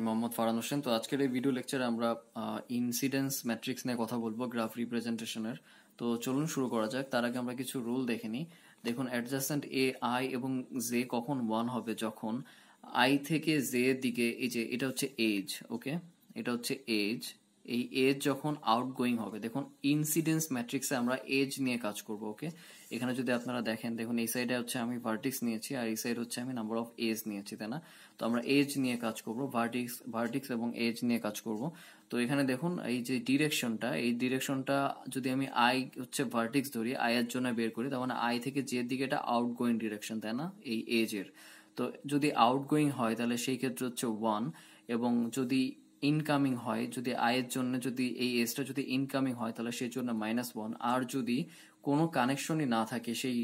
আমি মোহাম্মদ ফারান হোসেন তো আজকের এই ভিডিও লেকচারে আমরা ইনসিডেন্স ম্যাট্রিক্স নিয়ে কথা বলবো গ্রাফ রিপ্রেজেন্টেশনের তো চলুন শুরু করা যাক তার আগে আমরা কিছু রুল দেখে নিই দেখুন অ্যাডজাস্টেন্ট এ আই এবং জে কখন ওয়ান হবে যখন আই থেকে জে দিকে এই যে এটা হচ্ছে এজ ওকে এটা হচ্ছে এজ এই এজ যখন আউটগোয়িং হবে দেখুন ইনসিডেন্স ম্যাট্রিক্সে আমরা এজ নিয়ে কাজ করব ওকে এখানে যদি আপনারা দেখেন দেখুন এই সাইডে হচ্ছে আমি ভার্টিক্স নিয়েছি আর এই সাইড হচ্ছে আমি নাম্বার অফ এজ নিয়েছি তাই না তো আমরা এজ নিয়ে কাজ করব ভার্টিক্স ভার্টিক্স এবং এজ নিয়ে কাজ করব তো এখানে দেখুন এই যে ডিরেকশনটা এই ডিরেকশনটা যদি আমি আই হচ্ছে ভার্টিক্স ধরি আয়ের জন্য বের করি তার মানে আই থেকে যে দিকে এটা আউটগোয়িং ডিরেকশন তাই না এই এজের তো যদি আউটগোয়িং হয় তাহলে সেই ক্ষেত্রে হচ্ছে ওয়ান এবং যদি ইনকামিং হয় যদি আয়ের জন্য যদি এই এসটা যদি ইনকামিং হয় তাহলে সেই জন্য মাইনাস ওয়ান আর যদি কোনো কানেকশনই না থাকে সেই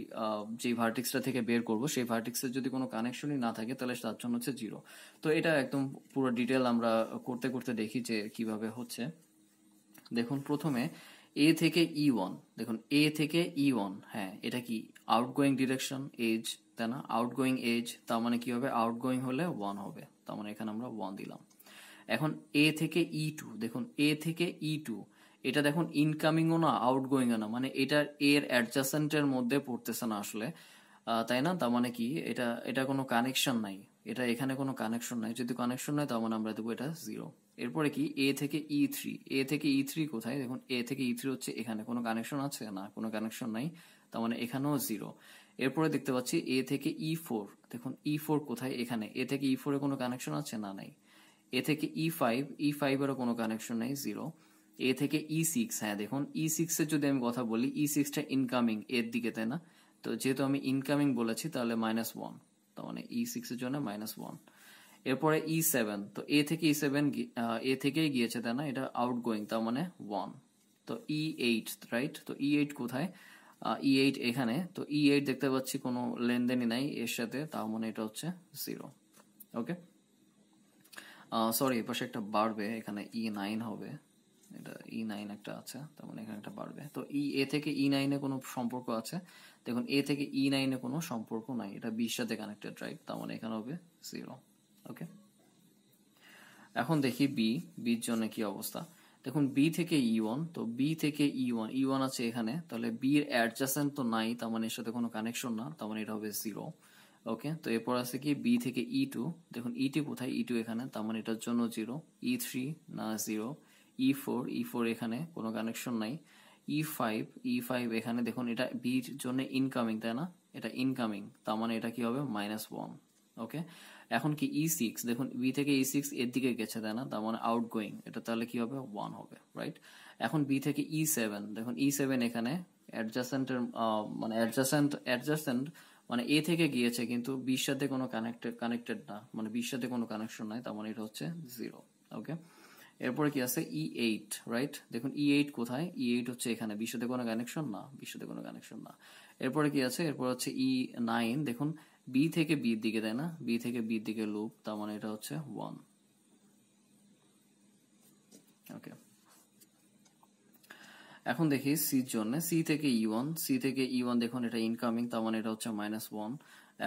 যে ভার্টিক্সটা থেকে বের করব সেই ভার্টিক্সের যদি কোনো কানেকশনই না থাকে তাহলে তার জন্য হচ্ছে জিরো তো এটা একদম পুরো ডিটেল আমরা করতে করতে দেখি যে কিভাবে হচ্ছে দেখুন প্রথমে এ থেকে ই e ওয়ান দেখুন এ থেকে ই e ওয়ান হ্যাঁ এটা কি আউটগোয়িং ডিরেকশন এজ তাই না আউটগোয়িং এজ তার মানে কি হবে আউটগোয়িং হলে ওয়ান হবে তার মানে এখানে আমরা ওয়ান দিলাম এখন এ থেকে ই e টু দেখুন এ থেকে ই e টু এটা দেখুন ইনকামিংও না ও না মানে এটার এর অ্যাডজাসেন্টের মধ্যে পড়তেছে না আসলে তাই না তার মানে কি এটা এটা কোনো কানেকশন নাই এটা এখানে কোনো কানেকশন নাই যদি কানেকশন নাই তার মানে আমরা দেবো এটা জিরো এরপরে কি এ থেকে ই থ্রি এ থেকে ই e থ্রি কোথায় দেখুন এ থেকে ই থ্রি হচ্ছে এখানে কোনো কানেকশন আছে না কোনো কানেকশন নাই তার মানে এখানেও জিরো এরপরে দেখতে পাচ্ছি এ থেকে ই ফোর দেখুন ই ফোর কোথায় এখানে এ থেকে ই ফোরে কোনো কানেকশন আছে না নাই এ থেকে ই ফাইভ ই ফাইভেরও কোনো কানেকশন নেই জিরো এ থেকে ই e সিক্স হ্যাঁ দেখুন ই e সিক্সের যদি আমি কথা বলি ই সিক্সটা ইনকামিং এর দিকে তাই না তো যেহেতু আমি ইনকামিং বলেছি তাহলে মাইনাস ওয়ান তার মানে ই e সিক্সের জন্য মাইনাস ওয়ান এরপরে ই সেভেন তো এ থেকে ই সেভেন এ থেকেই গিয়েছে তাই না এটা আউট গোয়িং তার মানে ওয়ান তো ই এইট রাইট তো ই এইট কোথায় ই এইট এখানে তো ই এইট দেখতে পাচ্ছি কোনো লেনদেনই নাই এর সাথে তার মানে এটা হচ্ছে জিরো ওকে সরি এপাশে একটা বাড়বে এখানে ই e নাইন হবে এটা ই e নাইন একটা আছে তার মানে এখানে একটা বাড়বে তো ই e এ থেকে ই নাইনে কোনো সম্পর্ক আছে দেখুন এ থেকে ই নাইনে কোনো সম্পর্ক নাই এটা বিশ সাথে কানেক্টেড রাইট তার মানে এখানে হবে জিরো ওকে এখন দেখি বি বির জন্য কি অবস্থা দেখুন বি থেকে ই ওয়ান তো বি থেকে ই ওয়ান ই ওয়ান আছে এখানে তাহলে বি এর অ্যাডজাসেন্ট তো নাই তার মানে এর সাথে কোনো কানেকশন না তার মানে এটা হবে জিরো ওকে তো এরপর আছে কি বি থেকে ই e টু দেখুন ই e টু কোথায় ই e টু এখানে তার মানে এটার জন্য জিরো ই থ্রি না zero E four E four এখানে কোনো কানেকশন নাই ই ফাইভ ই ফাইভ এখানে দেখুন এটা বির জন্য ইনকামিং তাই না এটা ইনকামিং তার মানে এটা কি হবে মাইনাস ওয়ান ওকে এখন কি ই সিক্স দেখুন বি থেকে ই সিক্স এর দিকে গেছে তাই না তার মানে আউট গোয়িং এটা তাহলে কি হবে ওয়ান হবে রাইট এখন বি থেকে ই সেভেন দেখুন ই সেভেন এখানে অ্যাডজাসেন্টের মানে অ্যাডজাসেন্ট অ্যাডজাসেন্ট মানে এ থেকে গিয়েছে কিন্তু বির সাথে কোনো কানেক্টেড কানেক্টেড না মানে বির সাথে কোনো কানেকশন নাই তার মানে এটা হচ্ছে জিরো ওকে এরপরে কি আছে ই এইট রাইট দেখুন ই e এইট কোথায় ই e এইট হচ্ছে এখানে বির সাথে কোনো কানেকশন না বির সাথে কোনো কানেকশন না এরপরে কি আছে এরপর হচ্ছে ই e নাইন দেখুন বি থেকে বির দিকে তাই না বি থেকে বির দিকে লুপ তার মানে এটা হচ্ছে ওয়ান এখন দেখি সির জন্য সি থেকে ই ওয়ান সি থেকে ই e ওয়ান দেখুন এটা ইনকামিং তার মানে এটা হচ্ছে মাইনাস ওয়ান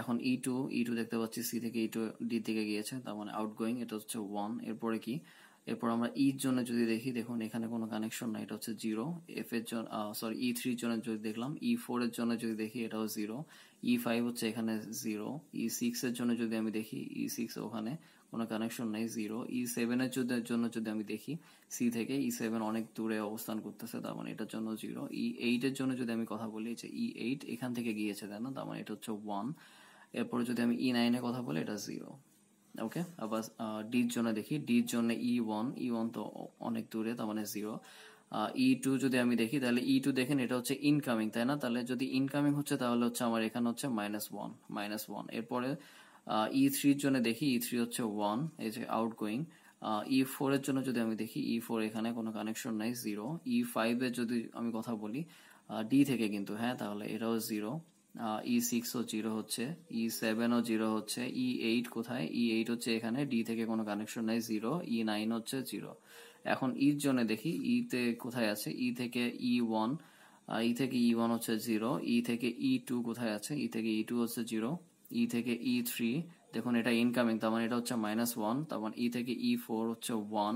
এখন ই টু ই টু দেখতে পাচ্ছি সি থেকে ই টু ডি দিকে গিয়েছে তার মানে আউটগোয়িং এটা হচ্ছে ওয়ান এরপরে কি এরপর আমরা ইর জন্য যদি দেখি দেখুন এখানে কোনো কানেকশন নাই এটা হচ্ছে জিরো এফ এর জন্য সরি ই থ্রির জন্য যদি দেখলাম ই e ফোর এর জন্য যদি দেখি এটাও জিরো ই ফাইভ হচ্ছে এখানে জিরো ই সিক্স এর জন্য যদি আমি দেখি ই e সিক্স ওখানে কোনো কানেকশন নেই জিরো ই সেভেনের জন্য যদি আমি দেখি সি থেকে ই e সেভেন অনেক দূরে অবস্থান করতেছে তার মানে এটার জন্য জিরো ই এইটের জন্য যদি আমি কথা বলি যে ই এইট এখান থেকে গিয়েছে তাই না তার মানে এটা হচ্ছে ওয়ান এরপরে যদি আমি ই নাইনের কথা বলি এটা জিরো ওকে আবার ডির জন্য দেখি ডির জন্য ই ওয়ান ই ওয়ান তো অনেক দূরে তার মানে জিরো ই টু যদি আমি দেখি তাহলে ই টু দেখেন এটা হচ্ছে ইনকামিং তাই না তাহলে যদি ইনকামিং হচ্ছে তাহলে হচ্ছে আমার এখানে হচ্ছে মাইনাস ওয়ান মাইনাস ওয়ান এরপরে ই থ্রির জন্য দেখি ই থ্রি হচ্ছে ওয়ান এই যে আউট গোয়িং ই ফোর এর জন্য যদি আমি দেখি ই ফোর এখানে কোনো কানেকশন নাই জিরো ই ফাইভ এর যদি আমি কথা বলি ডি থেকে কিন্তু হ্যাঁ তাহলে এটাও জিরো ই সিক্সও জিরো হচ্ছে ই সেভেনও জিরো হচ্ছে ই e এইট কোথায় ই e এইট হচ্ছে এখানে ডি থেকে কোনো কানেকশন নেই জিরো ই নাইন হচ্ছে জিরো এখন ইর e জন্য দেখি ই তে কোথায় আছে ই থেকে ই ওয়ান ই থেকে ই ওয়ান হচ্ছে জিরো ই থেকে ই টু কোথায় আছে ই থেকে ই টু হচ্ছে জিরো ই থেকে ই থ্রি দেখুন এটা ইনকামিং তার মানে এটা হচ্ছে মাইনাস ওয়ান তার মানে ই থেকে ই ফোর হচ্ছে ওয়ান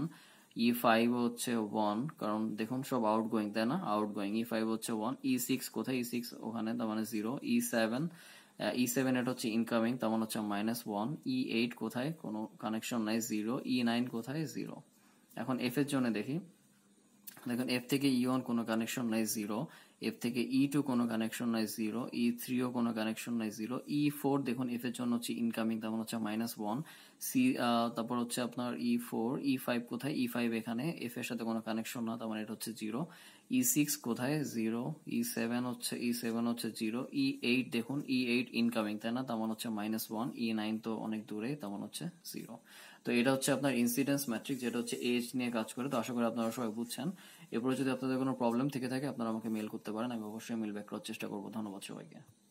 ই e ফাইভ হচ্ছে ওয়ান কারণ দেখুন সব আউটগোয়িং তাই না আউটগোয়িং ই ফাইভ হচ্ছে ওয়ান ই সিক্স কোথায় e6 ওখানে তার মানে zero E seven E seven এটা হচ্ছে ইনকামিং তার মানে হচ্ছে মাইনাস ওয়ান ই এইট কোথায় কোনো কানেকশন নাই জিরো ই নাইন কোথায় জিরো এখন f এর জন্য দেখি দেখুন f থেকে e1 কোনো কানেকশন নাই জিরো f থেকে ই e টু কোনো কানেকশন নাই জিরো ই e ও কোনো কানেকশন নাই জিরো ই ফোর দেখুন f এর জন্য হচ্ছে ইনকামিং তেমন মানে হচ্ছে মাইনাস ওয়ান সি তারপর হচ্ছে আপনার ই ফোর ই ফাইভ কোথায় ই e ফাইভ এখানে এফ এর সাথে কোনো কানেকশন না তার মানে এটা হচ্ছে জিরো ই সিক্স কোথায় জিরো ই সেভেন হচ্ছে ই e সেভেন হচ্ছে জিরো ই এইট দেখুন ই এইট ইনকামিং তাই না তেমন মানে হচ্ছে মাইনাস ওয়ান ই নাইন তো অনেক দূরে তেমন মানে হচ্ছে জিরো তো এটা হচ্ছে আপনার ইনসিডেন্স ম্যাট্রিক যেটা হচ্ছে এজ নিয়ে কাজ করে তো আশা করি আপনারা সবাই বুঝছেন এরপরে যদি আপনাদের কোনো প্রবলেম থেকে থাকে আপনারা আমাকে মেল করতে পারেন আমি অবশ্যই মেল ব্যাক করার চেষ্টা করবো ধন্যবাদ সবাইকে